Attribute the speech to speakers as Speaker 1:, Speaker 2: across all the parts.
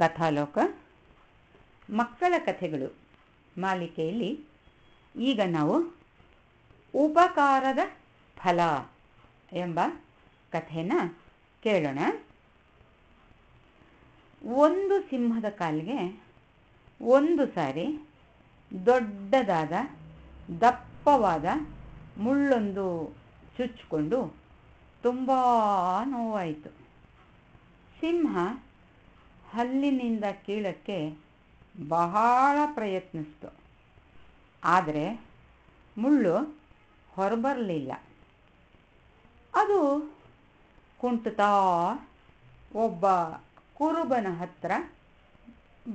Speaker 1: ಕಥಾಲೋಕ ಮಕ್ಕಳ ಕಥೆಗಳು ಮಾಲಿಕೆಯಲ್ಲಿ ಈಗ ನಾವು ಉಪಕಾರದ ಫಲ ಎಂಬ ಕಥೆನ ಕೇಳೋಣ ಒಂದು ಸಿಂಹದ ಕಾಲಿಗೆ ಒಂದು ಸಾರಿ ದೊಡ್ಡದಾದ ದಪ್ಪವಾದ ಮುಳ್ಳೊಂದು ಚುಚ್ಚಿಕೊಂಡು ತುಂಬ ನೋವಾಯಿತು ಸಿಂಹ ಹಲ್ಲಿನಿಂದ ಕೀಳಕ್ಕೆ ಬಹಳ ಪ್ರಯತ್ನಿಸ್ತು ಆದರೆ ಮುಳ್ಳು ಹೊರಬರಲಿಲ್ಲ ಅದು ಕುಂಟುತ್ತಾ ಒಬ್ಬ ಕುರುಬನ ಹತ್ತಿರ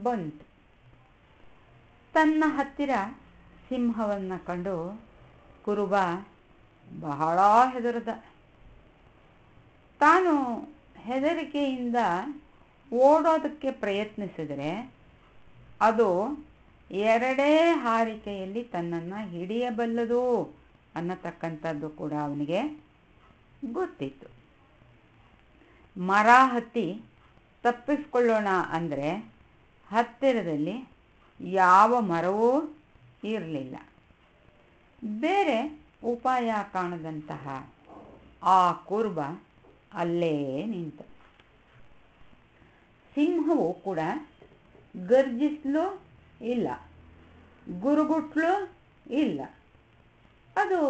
Speaker 1: ಬಂತು ತನ್ನ ಹತ್ತಿರ ಸಿಂಹವನ್ನು ಕಂಡು ಕುರುಬ ಬಹಳ ಹೆದರದ ತಾನು ಹೆದರಿಕೆಯಿಂದ ಓಡೋದಕ್ಕೆ ಪ್ರಯತ್ನಿಸಿದರೆ ಅದು ಎರಡೇ ಹಾರಿಕೆಯಲ್ಲಿ ತನ್ನನ್ನು ಹಿಡಿಯಬಲ್ಲದು ಅನ್ನತಕ್ಕಂಥದ್ದು ಕೂಡ ಅವನಿಗೆ ಗೊತ್ತಿತ್ತು ಮರ ಹತ್ತಿ ತಪ್ಪಿಸ್ಕೊಳ್ಳೋಣ ಅಂದರೆ ಹತ್ತಿರದಲ್ಲಿ ಯಾವ ಮರವೂ ಇರಲಿಲ್ಲ ಬೇರೆ ಉಪಾಯ ಕಾಣದಂತಹ ಆ ಕುರುಬ ಅಲ್ಲೇ ನಿಂತು ಸಿಂಹವು ಕೂಡ ಗರ್ಜಿಸ್ಲು ಇಲ್ಲ ಗುರುಗುಟ್ಲು ಇಲ್ಲ ಅದು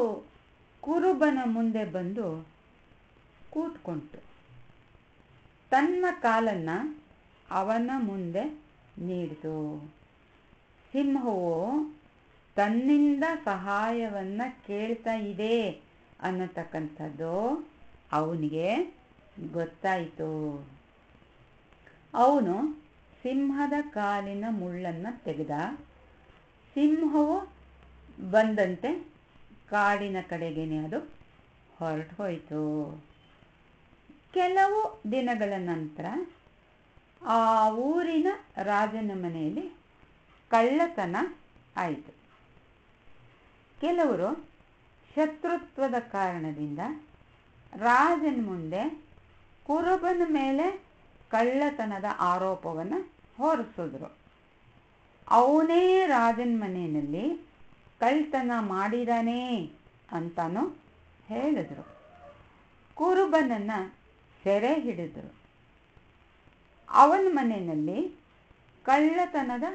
Speaker 1: ಕುರುಬನ ಮುಂದೆ ಬಂದು ಕೂತ್ಕೊಂಡು ತನ್ನ ಕಾಲನ್ನು ಅವನ ಮುಂದೆ ನೀಡಿತು ಸಿಂಹವು ತನ್ನಿಂದ ಸಹಾಯವನ್ನು ಕೇಳ್ತಾ ಇದೆ ಅನ್ನತಕ್ಕಂಥದ್ದು ಅವನಿಗೆ ಗೊತ್ತಾಯಿತು ಅವನು ಸಿಂಹದ ಕಾಲಿನ ಮುಳ್ಳನ್ನು ತೆಗೆದ ಸಿಂಹವು ಬಂದಂತೆ ಕಾಡಿನ ಕಡೆಗೇನೆ ಅದು ಹೊರಟು ಹೋಯಿತು ಕೆಲವು ದಿನಗಳ ನಂತರ ಆ ಊರಿನ ರಾಜನ ಮನೆಯಲ್ಲಿ ಕಳ್ಳತನ ಆಯಿತು ಕೆಲವರು ಶತ್ರುತ್ವದ ಕಾರಣದಿಂದ ರಾಜನ ಮುಂದೆ ಕುರುಬನ ಮೇಲೆ ಕಳ್ಳತನದ ಆರೋಪವನ್ನು ಹೊರಿಸಿದ್ರು ಅವನೇ ರಾಜನ ಮನೆಯಲ್ಲಿ ಕಳ್ಳತನ ಮಾಡಿದಾನೆ ಅಂತಾನು ಹೇಳಿದರು ಕುರುಬನನ್ನು ಸೆರೆ ಹಿಡಿದ್ರು ಅವನ ಮನೆಯಲ್ಲಿ ಕಳ್ಳತನದ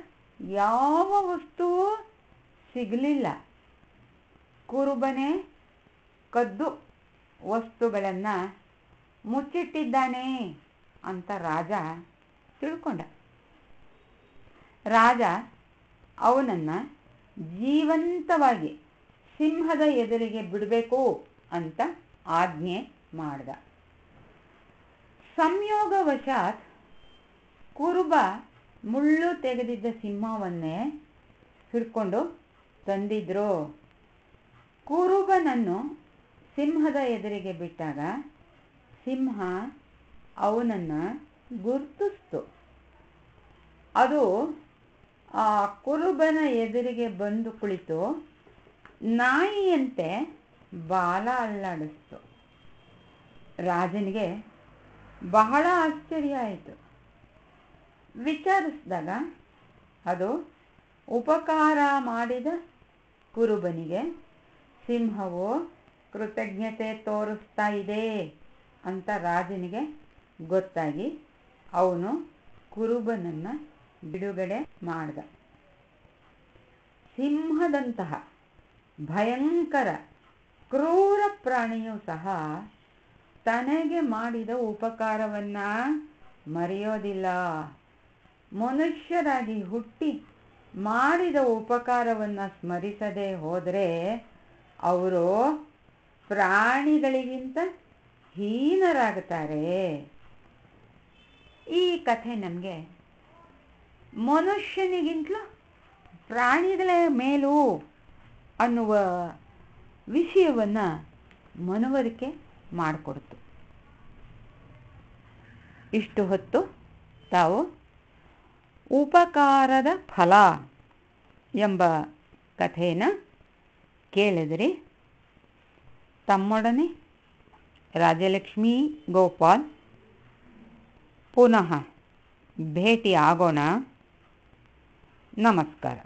Speaker 1: ಯಾವ ವಸ್ತು ಸಿಗಲಿಲ್ಲ ಕುರುಬನೇ ಕದ್ದು ವಸ್ತುಗಳನ್ನು ಮುಚ್ಚಿಟ್ಟಿದ್ದಾನೆ ಅಂತ ರಾಜ ತಿಳ್ಕೊಂಡ ರಾಜ ಅವನನ್ನ ಜೀವಂತವಾಗಿ ಸಿಂಹದ ಎದುರಿಗೆ ಬಿಡಬೇಕು ಅಂತ ಆಜ್ಞೆ ಮಾಡ್ದ ಸಂಯೋಗವಶಾತ್ ಕುರುಬ ಮುಳ್ಳು ತೆಗೆದಿದ್ದ ಸಿಂಹವನ್ನೇ ಹಿಡ್ಕೊಂಡು ತಂದಿದ್ರು ಕುರುಬನನ್ನು ಸಿಂಹದ ಎದುರಿಗೆ ಬಿಟ್ಟಾಗ ಸಿಂಹ ಅವನನ್ನು ಗುರ್ತಿಸ್ತು ಅದು ಆ ಕುರುಬನ ಎದುರಿಗೆ ಬಂದು ಕುಳಿತು ನಾಯಿಯಂತೆ ಬಾಲ ಅಲ್ಲಾಡಿಸ್ತು ರಾಜನಿಗೆ ಬಹಳ ಆಶ್ಚರ್ಯ ಆಯಿತು ವಿಚಾರಿಸಿದಾಗ ಅದು ಉಪಕಾರ ಮಾಡಿದ ಕುರುಬನಿಗೆ ಸಿಂಹವು ಕೃತಜ್ಞತೆ ತೋರಿಸ್ತಾ ಇದೆ ಅಂತ ರಾಜನಿಗೆ ಗೊತ್ತಾಗಿ ಅವನು ಕುರುಬನನ್ನ ಬಿಡುಗಡೆ ಮಾಡಿದ ಸಿಂಹದಂತಹ ಭಯಂಕರ ಕ್ರೂರ ಪ್ರಾಣಿಯೂ ಸಹ ತನಗೆ ಮಾಡಿದ ಉಪಕಾರವನ್ನ ಮರೆಯೋದಿಲ್ಲ ಮನುಷ್ಯರಾಗಿ ಹುಟ್ಟಿ ಮಾಡಿದ ಉಪಕಾರವನ್ನ ಸ್ಮರಿಸದೆ ಹೋದರೆ ಅವರು ಪ್ರಾಣಿಗಳಿಗಿಂತ ಹೀನರಾಗುತ್ತಾರೆ ಈ ಕಥೆ ನಮಗೆ ಮನುಷ್ಯನಿಗಿಂತಲೂ ಪ್ರಾಣಿಗಳ ಮೇಲೂ ಅನ್ನುವ ವಿಷಯವನ್ನು ಮನವರಿಕೆ ಮಾಡಿಕೊಡ್ತು ಇಷ್ಟು ಹೊತ್ತು ತಾವು ಉಪಕಾರದ ಫಲ ಎಂಬ ಕಥೆಯನ್ನು ಕೇಳಿದ್ರಿ ತಮ್ಮೊಡನೆ ರಾಜಲಕ್ಷ್ಮೀ ಗೋಪಾಲ್ ಪುನಃ ಭೇಟಿ ಆಗೋಣ ನಮಸ್ಕಾರ